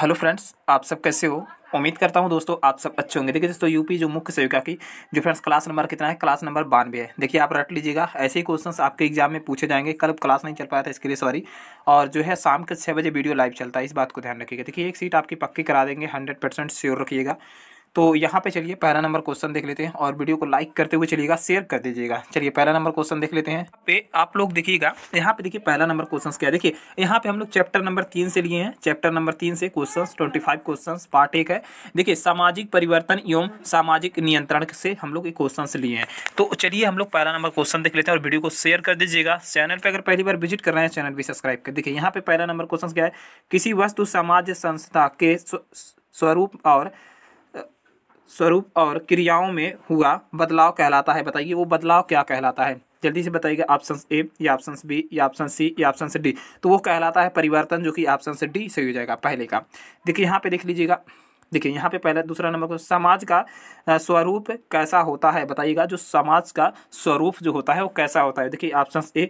hello friends आप सब कैसे हो उम्मीद करता हूँ दोस्तों आप सब अच्छे होंगे देखिए दोस्तों यूपी जो मुख्य सेविका की जो फ्रेंड्स क्लास नंबर कितना है क्लास नंबर बानवे है देखिए आप रट लीजिएगा ऐसे ही क्वेश्चंस आपके एग्जाम में पूछे जाएंगे कल क्लास नहीं चल पाया था इसके लिए सॉरी और जो है शाम के छः बजे वीडियो लाइव चलता है इस बात को ध्यान रखिएगा देखिए एक सीट आपकी पक्की करा देंगे हंड्रेड परसेंट श्योर रखिएगा तो यहाँ पे चलिए पहला नंबर क्वेश्चन देख लेते हैं और वीडियो को लाइक करते हुए चलिएगा शेयर कर दीजिएगा चलिए पहला नंबर क्वेश्चन देख लेते हैं पे आप लोग देखिएगा यहाँ पे देखिए पहला नंबर क्वेश्चन क्या देखिए यहाँ पे हम लोग चैप्टर नंबर तीन से लिए हैं चैप्टर नंबर तीन से question twenty five question part एक है देखिए सामाजिक परिवर्तन एवं सामाजिक नियंत्रण से हम लोग क्वेश्चन लिए हैं तो चलिए हम लोग पहला नंबर क्वेश्चन देख लेते हैं और वीडियो को शेयर कर दीजिएगा चैनल पर अगर पहली बार विजिट कर रहे हैं चैनल भी सब्सक्राइब कर देखिए यहाँ पे पहला नंबर क्वेश्चन क्या है किसी वस्तु समाज संस्था के स्वरूप और स्वरूप और क्रियाओं में हुआ बदलाव कहलाता है बताइए वो बदलाव क्या कहलाता है जल्दी से बताइएगा ऑप्शन ए या ऑप्शन बी या ऑप्शन सी या ऑप्शन डी तो वो कहलाता है परिवर्तन जो कि ऑप्शन डी सही हो जाएगा पहले का देखिए यहाँ पे देख लीजिएगा देखिए यहाँ पे पहला दूसरा नंबर को समाज का स्वरूप कैसा होता है बताइएगा जो समाज का स्वरूप जो होता है वो कैसा होता है देखिए ऑप्शन ए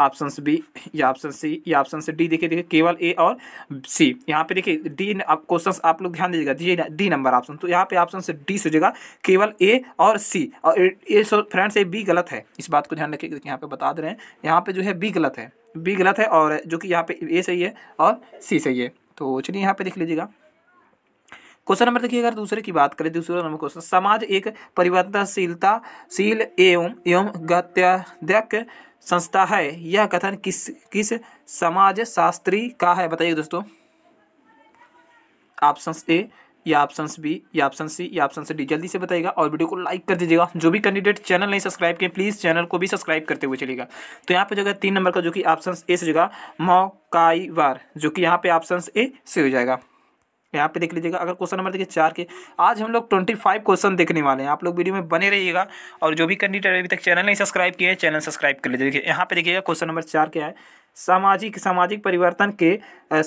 ऑप्शन बी या ऑप्शन सी या ऑप्शन डी देखिए देखिए केवल ए और सी यहाँ पे देखिए डी क्वेश्चन आप लोग ध्यान दीजिएगा डी नंबर ऑप्शन तो यहाँ पे ऑप्शन डी सोचेगा केवल ए और सी और ए फ्रेंड्स ए बी गलत है इस बात को ध्यान रखिए यहाँ पे बता दे रहे हैं यहाँ पे जो है बी गलत है बी गलत है और जो कि यहाँ पे ए सही है और सी सही है तो चलिए यहाँ पे देख लीजिएगा क्वेश्चन नंबर देखिए अगर दूसरे की बात करें दूसरा नंबर क्वेश्चन समाज एक परिवर्तनशीलता शील एवं एवं गत्याध्यक संस्था है यह कथन किस किस समाज शास्त्री का है बताइए दोस्तों ऑप्शन ए या ऑप्शन बी या ऑप्शन सी या ऑप्शन डी जल्दी से बताइएगा और वीडियो को लाइक कर दीजिएगा जो भी कैंडिडेट चैनल नहीं सब्सक्राइब किए प्लीज़ चैनल को भी सब्सक्राइब करते हुए चलेगा तो यहाँ पे जगह तीन नंबर का जो कि ऑप्शन ए से जगह मौकाईवार जो कि यहाँ पे ऑप्शन ए से हो जाएगा यहाँ पे देख लीजिएगा अगर क्वेश्चन नंबर देखिए चार के आज हम लोग ट्वेंटी फाइव क्वेश्चन देखने वाले हैं आप लोग वीडियो में बने रहिएगा और जो भी कैंडिडेट अभी तक चैनल नहीं सब्सक्राइब किए हैं चैनल सब्सक्राइब कर लीजिए देखिए यहाँ पे देखिएगा क्वेश्चन नंबर चार क्या है सामाजिक सामाजिक परिवर्तन के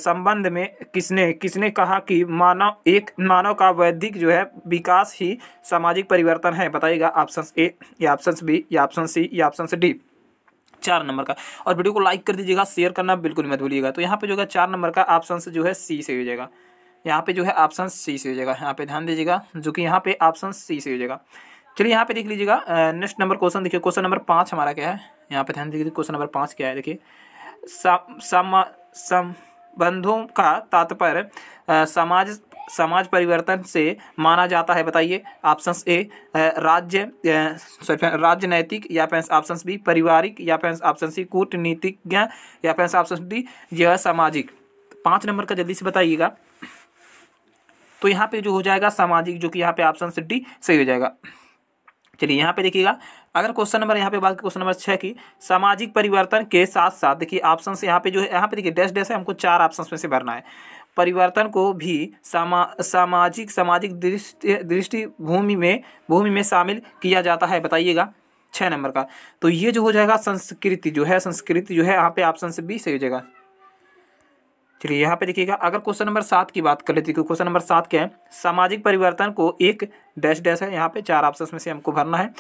संबंध में किसने किसने कहा कि मानव एक मानव का वैदिक जो है विकास ही सामाजिक परिवर्तन है बताइएगा ऑप्शन ए या ऑप्शन बी या ऑप्शन सी या ऑप्शन डी चार नंबर का और वीडियो को लाइक कर दीजिएगा शेयर करना बिल्कुल मत भूलिएगा तो यहाँ पे जो है चार नंबर का ऑप्शन जो है सी से हो जाएगा यहाँ पे जो है ऑप्शन सी से हो जाएगा यहाँ पे ध्यान दीजिएगा जो कि यहाँ पे ऑप्शन सी से हो जाएगा चलिए यहाँ पे देख लीजिएगा नेक्स्ट नंबर क्वेश्चन देखिए क्वेश्चन नंबर पाँच हमारा क्या है यहाँ पे ध्यान दीजिए क्वेश्चन नंबर पाँच क्या है देखिए संबंधों का तात्पर्य समाज समाज परिवर्तन से माना जाता है बताइए ऑप्शन ए राज्य सॉरी राज्य नैतिक या फिर ऑप्शन बी पारिवारिक या फिर ऑप्शन सी कूटनीतिज्ञ या फिर ऑप्शन डी जो सामाजिक पाँच नंबर का जल्दी से बताइएगा तो यहाँ पे जो हो जाएगा सामाजिक जो कि यहाँ पे ऑप्शन से डी सही हो जाएगा चलिए यहाँ पे देखिएगा अगर क्वेश्चन नंबर यहाँ पे बात क्वेश्चन नंबर छः की सामाजिक परिवर्तन के साथ साथ देखिए ऑप्शन यहाँ पे जो है यहाँ पे देखिए डैश डैश है हमको चार ऑप्शन में से भरना है परिवर्तन को भी सामा सामाजिक सामाजिक दृष्टि दृष्टि भूमि में भूमि में शामिल किया जाता है बताइएगा छः नंबर का तो ये जो हो जाएगा संस्कृति जो है संस्कृति जो है यहाँ पे ऑप्शन से बी सही हो जाएगा चलिए यहाँ पे देखिएगा अगर क्वेश्चन नंबर सात की बात कर लेते हैं क्वेश्चन नंबर सात क्या है सामाजिक परिवर्तन को एक डैश डैश है यहाँ पे चार ऑप्शन में से हमको भरना है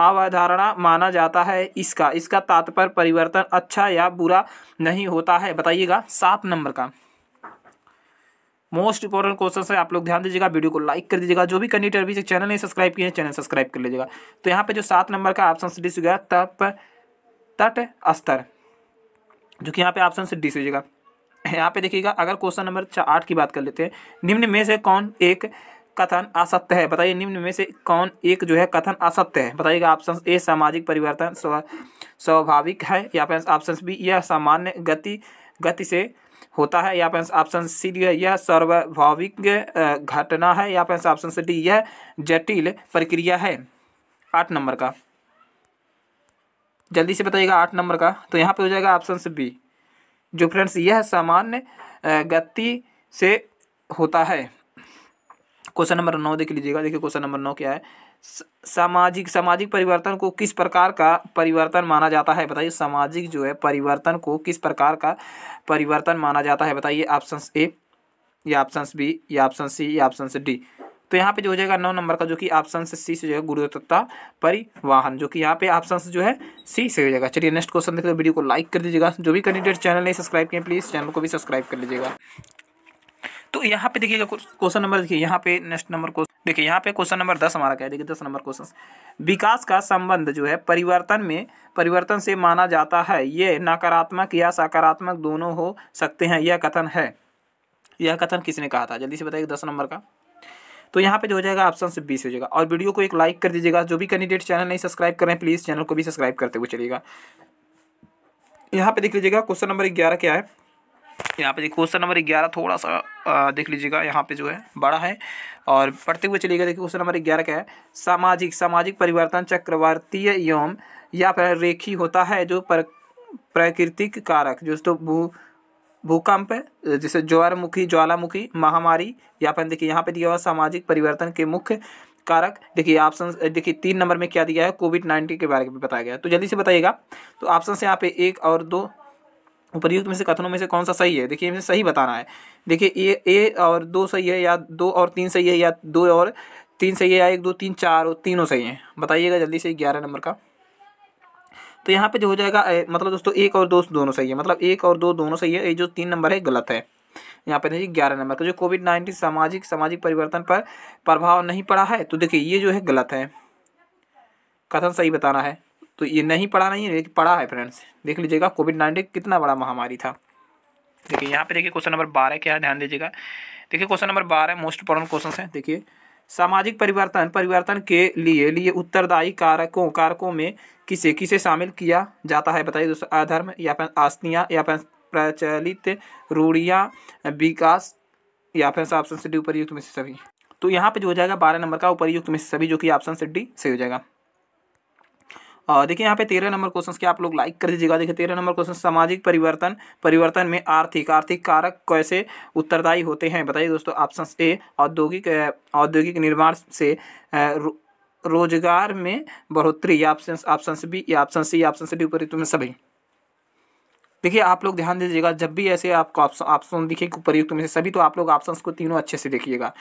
अवधारणा माना जाता है इसका इसका तात्पर्य परिवर्तन अच्छा या बुरा नहीं होता है बताइएगा सात नंबर का मोस्ट इंपॉर्टेंट क्वेश्चन है आप लोग ध्यान दीजिएगा वीडियो को लाइक कर दीजिएगा जो भी कैंडिडेट अभी चैनल नहीं सब्सक्राइब किए चैनल सब्सक्राइब कर लीजिएगा तो यहाँ पे जो सात नंबर का ऑप्शन डी सुझेगा तप तट स्तर जो कि यहाँ पे ऑप्शन डी सुझेगा यहाँ पे देखिएगा अगर क्वेश्चन नंबर आठ की बात कर लेते हैं निम्न में से कौन एक कथन असत्य है बताइए निम्न में से कौन एक जो है कथन असत्य है बताइएगा ऑप्शन ए सामाजिक परिवर्तन स्वाभाविक है या फिर ऑप्शन बी यह सामान्य गति गति से होता है या फिर ऑप्शन सी जो है यह सर्वभाविक घटना है या फिर ऑप्शन डी यह जटिल प्रक्रिया है आठ नंबर का जल्दी से बताइएगा आठ नंबर का तो यहाँ पे हो जाएगा ऑप्शन बी जो फ्रेंड्स यह सामान्य गति से होता है क्वेश्चन नंबर नौ देख लीजिएगा देखिए क्वेश्चन नंबर नौ क्या है सामाजिक सामाजिक परिवर्तन को किस प्रकार का परिवर्तन माना जाता है बताइए सामाजिक जो है परिवर्तन को किस प्रकार का परिवर्तन माना जाता है बताइए ऑप्शन ए या ऑप्शन बी या ऑप्शन सी या ऑप्शन डी तो यहाँ पे जो हो जाएगा नौ नंबर का जो कि ऑप्शन से सी से हो जाएगा गुरुदत्ता परिवहन जो कि यहाँ पे ऑप्शन जो है सी से हो जाएगा चलिए नेक्स्ट क्वेश्चन देखते वीडियो को लाइक कर दीजिएगा जो भी कैंडिडेट चैनल नहीं सब्सक्राइब किए प्लीज़ चैनल को भी सब्सक्राइब कर लीजिएगा तो यहाँ पे देखिएगा क्वेश्चन नंबर देखिए यहाँ पे नेक्स्ट नंबर क्वेश्चन देखिए यहाँ पे क्वेश्चन नंबर दस हमारा क्या है देखिए दस नंबर क्वेश्चन विकास का संबंध जो है परिवर्तन में परिवर्तन से माना जाता है ये नकारात्मक या सकारात्मक दोनों हो सकते हैं यह कथन है यह कथन किसने कहा था जल्दी से बताइए दस नंबर का तो यहाँ पे जो हो जाएगा ऑप्शन से बीस हो जाएगा और वीडियो को एक लाइक कर दीजिएगा जो भी कैंडिडेट चैनल नहीं सब्सक्राइब करें प्लीज़ चैनल को भी सब्सक्राइब करते हुए चलिएगा यहाँ पे देख लीजिएगा क्वेश्चन नंबर ग्यारह क्या है यहाँ पे देखिए क्वेश्चन नंबर ग्यारह थोड़ा सा देख लीजिएगा यहाँ पे जो है बड़ा है और पढ़ते हुए चलिएगा देखिए क्वेश्चन नंबर ग्यारह क्या है सामाजिक सामाजिक परिवर्तन चक्रवर्तीय एवं या फिर रेखी होता है जो प्रकृतिक कारक जो तो भू भूकंप जैसे ज्वारमुखी ज्वालामुखी महामारी या फिर देखिए यहाँ पे दिया हुआ सामाजिक परिवर्तन के मुख्य कारक देखिए ऑप्शन देखिए तीन नंबर में क्या दिया है कोविड नाइन्टीन के बारे में बताया गया है तो जल्दी से बताइएगा तो ऑप्शन से यहाँ पे एक और दो उपयुक्त में से कथनों में से कौन सा सही है देखिए इनमें सही बताना है देखिए ए ए और दो सही है या दो और तीन सही है या दो और तीन सही है या एक दो तीन चार और तीनों सही हैं बताइएगा जल्दी से ग्यारह नंबर का तो यहाँ पे जो हो जाएगा मतलब दोस्तों एक और दो दोनों सही है मतलब एक और दो दोनों सही है ये जो तीन नंबर है गलत है यहाँ पे देखिए ग्यारह नंबर का तो जो कोविड नाइन्टीन सामाजिक सामाजिक परिवर्तन पर प्रभाव नहीं पड़ा है तो देखिए ये जो है गलत है कथन सही बताना है तो ये नहीं पड़ा नहीं है पढ़ा पड़ा है फ्रेंड्स देख लीजिएगा कोविड नाइन्टीन कितना बड़ा महामारी था देखिए यहाँ पे देखिए क्वेश्चन नंबर बारह क्या है ध्यान दीजिएगा देखिए क्वेश्चन नंबर बारह मोस्ट इंपॉर्टेंट क्वेश्चन है देखिए सामाजिक परिवर्तन परिवर्तन के लिए लिए उत्तरदायी कारकों कारकों में किसे किसे शामिल किया जाता है बताइए दोस्तों अधर्म या फिर आस्तियाँ या फिर प्रचलित रूढ़ियाँ विकास या फिर ऑप्शन सी डी उपरयुक्त में से सभी तो यहाँ पे जो हो जाएगा बारह नंबर का उपरयुक्त में से सभी जो कि ऑप्शन सी डी सही हो जाएगा देखिए यहाँ पे तेरह नंबर क्वेश्चन के आप लोग लाइक कर दीजिएगा देखिए तेरह नंबर क्वेश्चन सामाजिक परिवर्तन परिवर्तन में आर्थिक आर्थिक कारक कैसे उत्तरदायी होते हैं बताइए दोस्तों ऑप्शन ए औद्योगिक औद्योगिक निर्माण से रो, रोजगार में बढ़ोतरी या ऑप्शन ऑप्शन बी या option C option C D उपयुक्त में सभी देखिए आप लोग ध्यान दीजिएगा जब भी ऐसे आपको ऑप्शन ऑप्शन दिखे ऊपर में से सभी तो आप लोग ऑप्शन को तीनों अच्छे से देखिएगा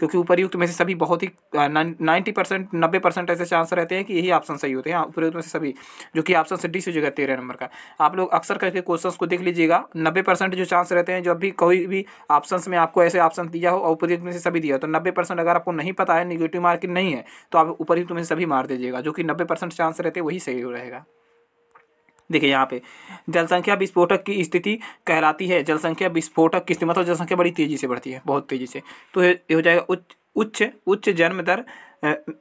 क्योंकि उपरयुक्त में से सभी बहुत ही नाइन्टी परसेंट नब्बे परसेंट ऐसे चांस रहते हैं कि यही ऑप्शन सही होते हैं हाँ, उपरयुक्त में से सभी जो कि ऑप्शन से डी से जगह तेरह नंबर का आप लोग अक्सर करके क्वेश्चन को देख लीजिएगा नब्बे परसेंट जो चांस रहते हैं जब भी कोई भी ऑप्शन में आपको ऐसे ऑप्शन दिया हो और उपरयुक्त में से सभी दिया हो तो नब्बे परसेंट अगर आपको नहीं पता है निगेटिव मार्किंग नहीं है तो आप उपरयुक्त में से सभी मार दीजिएगा जो कि नब्बे परसेंट चांस रहते हैं वही सही रहेगा देखिए यहाँ पे जनसंख्या विस्फोटक की स्थिति कहलाती है जनसंख्या विस्फोटक की स्थिति मतलब जनसंख्या बड़ी तेज़ी से बढ़ती है बहुत तेज़ी से तो ये हो जाएगा उच्च उच्च उच्च जन्म दर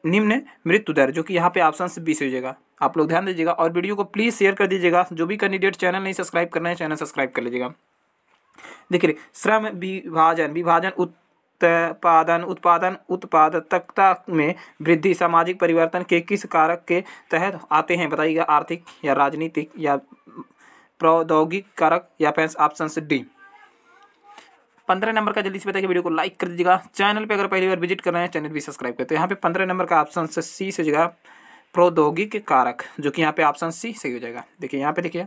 निम्न मृत्यु दर जो कि यहाँ पे ऑप्शन बी से हो जाएगा आप लोग ध्यान दीजिएगा और वीडियो को प्लीज़ शेयर कर दीजिएगा जो भी कैंडिडेट चैनल नहीं सब्सक्राइब करना है चैनल सब्सक्राइब कर लीजिएगा देखिए श्रम विभाजन विभाजन उत्पादन उत्पादन उत्पादकता में वृद्धि सामाजिक परिवर्तन के किस कारक के तहत आते हैं बताइएगा आर्थिक या राजनीतिक या प्रौद्योगिक कारक या फैंस ऑप्शन डी पंद्रह नंबर का जल्दी से बताइए वीडियो को लाइक कर दीजिएगा चैनल पे अगर पहली बार विजिट कर रहे हैं चैनल भी सब्सक्राइब करते हैं यहाँ पे पंद्रह नंबर का ऑप्शन सी से जगह प्रौद्योगिक कारक जो कि यहाँ पे ऑप्शन सी सही हो जाएगा देखिए यहाँ पे देखिए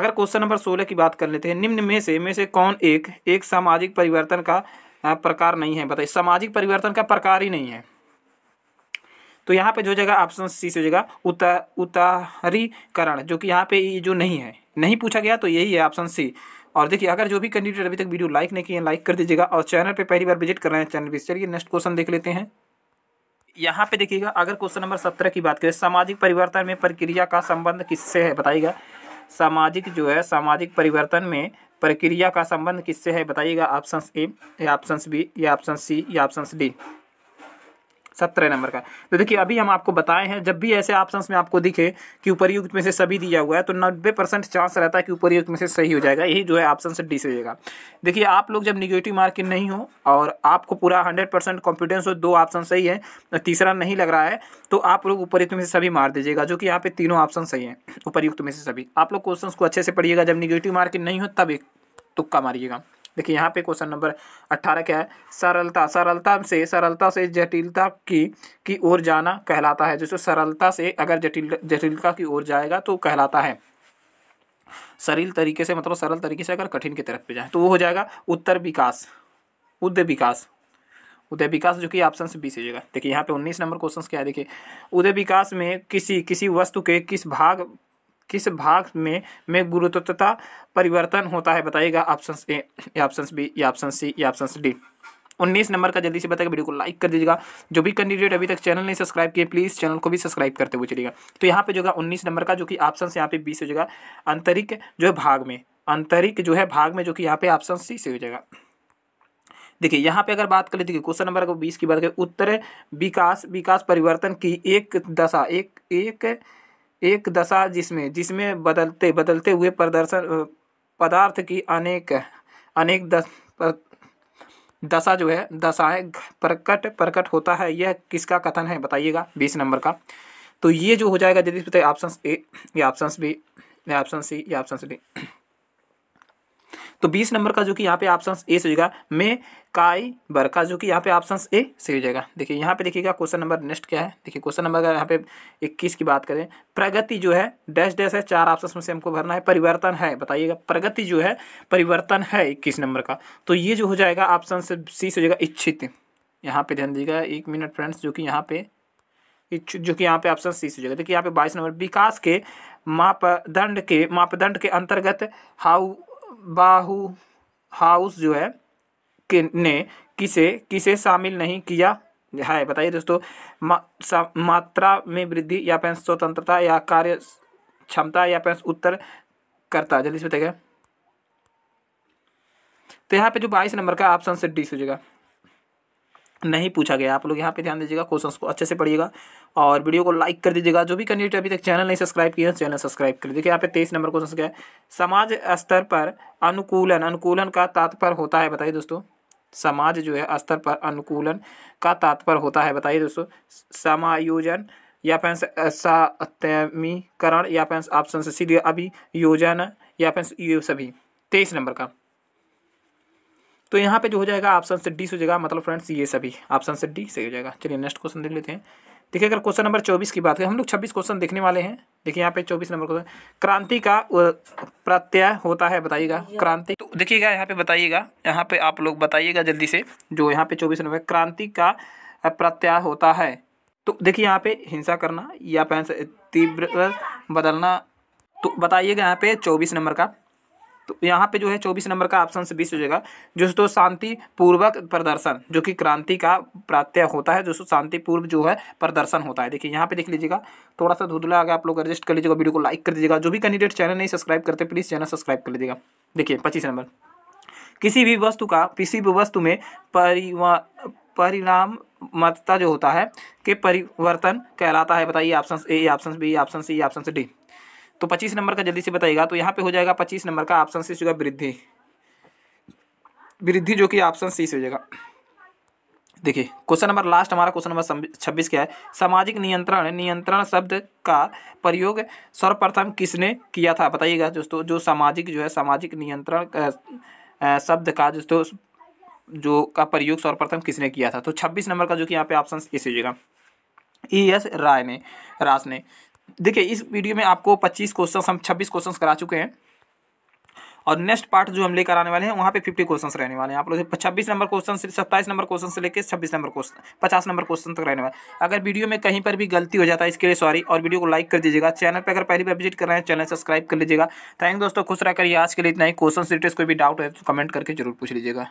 अगर क्वेश्चन नंबर सोलह की बात कर लेते हैं निम्न में से में से कौन एक एक सामाजिक परिवर्तन का हाँ, प्रकार नहीं है बताइए सामाजिक परिवर्तन का प्रकार ही नहीं है तो यहाँ पे जो जगह ऑप्शन सी से जगह उतर उतारीकरण जो कि यहाँ पे जो नहीं है नहीं पूछा गया तो यही है ऑप्शन सी और देखिए अगर जो भी कैंडिडेट अभी तक वीडियो लाइक नहीं किए लाइक कर दीजिएगा और चैनल पे पहली बार विजिट कर रहे हैं चैनल पे चलिए नेक्स्ट क्वेश्चन देख लेते हैं यहाँ पे देखिएगा अगर क्वेश्चन नंबर सत्रह की बात करें सामाजिक परिवर्तन में प्रक्रिया का संबंध किससे है बताइएगा सामाजिक जो है सामाजिक परिवर्तन में प्रक्रिया का संबंध किससे है बताइएगा ऑप्शन ए या ऑप्शन बी या ऑप्शन सी या ऑप्शन डी सत्रह नंबर का तो देखिए अभी हम आपको बताए हैं जब भी ऐसे ऑप्शन में आपको दिखे कि उपरयुक्त में से सभी दिया हुआ है तो नब्बे परसेंट चांस रहता है कि उपरयुक्त में से सही हो जाएगा यही जो है ऑप्शन से डी से होगा देखिए आप लोग जब निगेटिव मार्किंग नहीं हो और आपको पूरा हंड्रेड परसेंट कॉन्फिडेंस हो दो ऑप्शन सही है तो तीसरा नहीं लग रहा है तो आप लोग उपरयुक्त में से सभी मार दीजिएगा जो कि यहाँ पे तीनों ऑप्शन सही है उपरयुक्त में से सभी आप लोग क्वेश्चन को अच्छे से पढ़िएगा जब निगेटिव मार्किंग नहीं हो तब एक तुक्का मारिएगा देखिए यहाँ पे क्वेश्चन नंबर अट्ठारह क्या है सरलता सरलता से सरलता से जटिलता की की ओर जाना कहलाता है जैसे सरलता से अगर जटिल जटिलता की ओर जाएगा तो कहलाता है सरल तरीके से मतलब सरल तरीके से अगर कठिन की तरफ पे जाए तो वो हो जाएगा उत्तर विकास उदय विकास उदय विकास जो कि ऑप्शन बी से जाएगा देखिए यहाँ पे उन्नीस नंबर क्वेश्चन क्या है देखिए उदय विकास में किसी किसी वस्तु के किस भाग किस भाग में में गुरुत्वता परिवर्तन होता है बताइएगा ऑप्शन ए या ऑप्शन बी या ऑप्शन सी या ऑप्शन डी उन्नीस नंबर का जल्दी से बताएगा वीडियो को लाइक कर दीजिएगा जो भी कैंडिडेट अभी तक चैनल नहीं सब्सक्राइब किए प्लीज़ चैनल को भी सब्सक्राइब करते हुए चलेगा तो यहाँ पे जो है उन्नीस नंबर का जो कि ऑप्शन यहाँ पे बीस हो जाएगा आंतरिक जो है भाग में आंतरिक जो है भाग में जो कि यहाँ पे ऑप्शन सी से हो जाएगा देखिए यहाँ पे अगर बात करें देखिए क्वेश्चन नंबर बीस की बात करें उत्तर विकास विकास परिवर्तन की एक दशा एक एक एक दशा जिसमें जिसमें बदलते बदलते हुए प्रदर्शन पदार्थ की अनेक अनेक दस पर, दशा जो है दशाएं प्रकट प्रकट होता है यह किसका कथन है बताइएगा बीस नंबर का तो ये जो हो जाएगा यदि ऑप्शन ए या ऑप्शन बी या ऑप्शन सी या ऑप्शन डी तो बीस नंबर का जो कि यहाँ पे ऑप्शन ए से हो जाएगा मे काई बर का जो कि यहाँ पे ऑप्शन ए से हो जाएगा देखिए यहाँ पे देखिएगा क्वेश्चन नंबर नेक्स्ट क्या है देखिए क्वेश्चन नंबर अगर यहाँ पे इक्कीस की बात करें प्रगति जो है डैश डैश है चार ऑप्शन में से हमको भरना है परिवर्तन है बताइएगा प्रगति जो है परिवर्तन है इक्कीस नंबर का तो ये जो हो जाएगा ऑप्शन से सी से हो जाएगा इच्छित यहाँ पे ध्यान दीजिएगा एक मिनट फ्रेंड्स जो कि यहाँ पे जो कि यहाँ पे ऑप्शन सी से हो जाएगा देखिए यहाँ पे बाईस नंबर विकास के मापदंड के मापदंड के अंतर्गत हाउ बाहु हाउस जो है कि ने किसे किसे शामिल नहीं किया है बताइए दोस्तों मा, मात्रा में वृद्धि या फिर स्वतंत्रता या कार्य क्षमता या फिर उत्तर करता जल्दी से बताइए तो यहाँ पे जो बाईस नंबर का ऑप्शन से डी सोचेगा नहीं पूछा गया आप लोग यहाँ पे ध्यान दीजिएगा क्वेश्चंस को अच्छे से पढ़िएगा और वीडियो को लाइक कर दीजिएगा जो भी कैंडिडेट अभी तक चैनल नहीं सब्सक्राइब किया चैनल सब्सक्राइब कर देखिए यहाँ पे तेईस नंबर क्वेश्चन क्या है समाज स्तर पर अनुकूलन अनुकूलन का तात्पर्य होता है बताइए दोस्तों समाज जो है स्तर पर अनुकूलन का तात्पर्य होता है बताइए दोस्तों समायोजन या फिर सातमीकरण या फिर ऑप्शन से सीधे अभियोजन या फिर ये सभी तेईस नंबर का तो यहाँ पे जो हो जाएगा ऑप्शन से डी से हो जाएगा मतलब फ्रेंड्स ये सभी ऑप्शन से डी सही हो जाएगा चलिए नेक्स्ट क्वेश्चन देख लेते हैं देखिए अगर क्वेश्चन नंबर चौबीस की बात करें हम लोग छब्बीस क्वेश्चन देखने वाले हैं देखिए यहाँ पे चौबीस नंबर क्वेश्चन क्रांति का प्रत्यय होता है बताइएगा क्रांति तो देखिएगा यहाँ पे बताइएगा यहाँ पे आप लोग बताइएगा जल्दी से जो यहाँ पे चौबीस नंबर क्रांति का प्रत्यय होता है तो देखिए यहाँ पे हिंसा करना या तीव्र बदलना तो बताइएगा यहाँ पे चौबीस नंबर का तो यहाँ पे जो है चौबीस नंबर का ऑप्शन से बीस हो जाएगा जो तो शांति पूर्वक प्रदर्शन जो कि क्रांति का प्रात्यय होता है जो शांति पूर्व जो है प्रदर्शन होता है देखिए यहाँ पे देख लीजिएगा थोड़ा सा धुधला गया आप लोग एडजस्ट कर लीजिएगा वीडियो को लाइक कर दीजिएगा जो भी कैंडिडेट चैनल नहीं सब्सक्राइब करते प्लीज़ चैनल सब्सक्राइब कर लीजिएगा देखिए पच्चीस नंबर किसी भी वस्तु का किसी भी वस्तु में परिवा परिणाम मतता जो होता है कि परिवर्तन कहलाता है बताइए option A option B option C option D तो पच्चीस नंबर का जल्दी से बताइएगा तो यहाँ पे हो जाएगा पच्चीस नंबर का ऑप्शन सी होगा वृद्धि वृद्धि जो कि ऑप्शन सी से हो जाएगा देखिए क्वेश्चन नंबर लास्ट हमारा क्वेश्चन नंबर छब्बीस क्या है सामाजिक नियंत्रण नियंत्रण शब्द का प्रयोग सर्वप्रथम किसने किया था बताइएगा दोस्तों जो सामाजिक जो है सामाजिक नियंत्रण शब्द का दोस्तों जो का प्रयोग सर्वप्रथम किसने किया था तो छब्बीस नंबर का जो कि यहाँ पे ऑप्शन इस हो जाएगा ई e एस राय ने रास ने देखिए इस वीडियो में आपको 25 क्वेश्चन हम 26 क्वेश्चन करा चुके हैं और नेक्स्ट पार्ट जो हम लेकर आने वाले हैं वहाँ पे 50 क्वेश्चंस रहने वाले हैं आप लोग छब्बीस नंबर क्वेश्चन से सत्ताईस नंबर क्वेश्चन से लेकर छब्बीस नंबर क्वेश्चन पचास नंबर क्वेश्चन तक रहने वाले अगर वीडियो में कहीं पर भी गलती हो जाता है इसके लिए सॉरी और वीडियो को लाइक कर दीजिएगा चैनल पर अगर पहली बार विजिट कर रहे हैं चैनल सब्सक्राइब कर लीजिएगा थैंक दोस्तों खुश रह करिए आज के लिए इतना ही क्वेश्चन रिलेटेड कोई भी डाउट है तो कमेंट करके जरूर पूछ लीजिएगा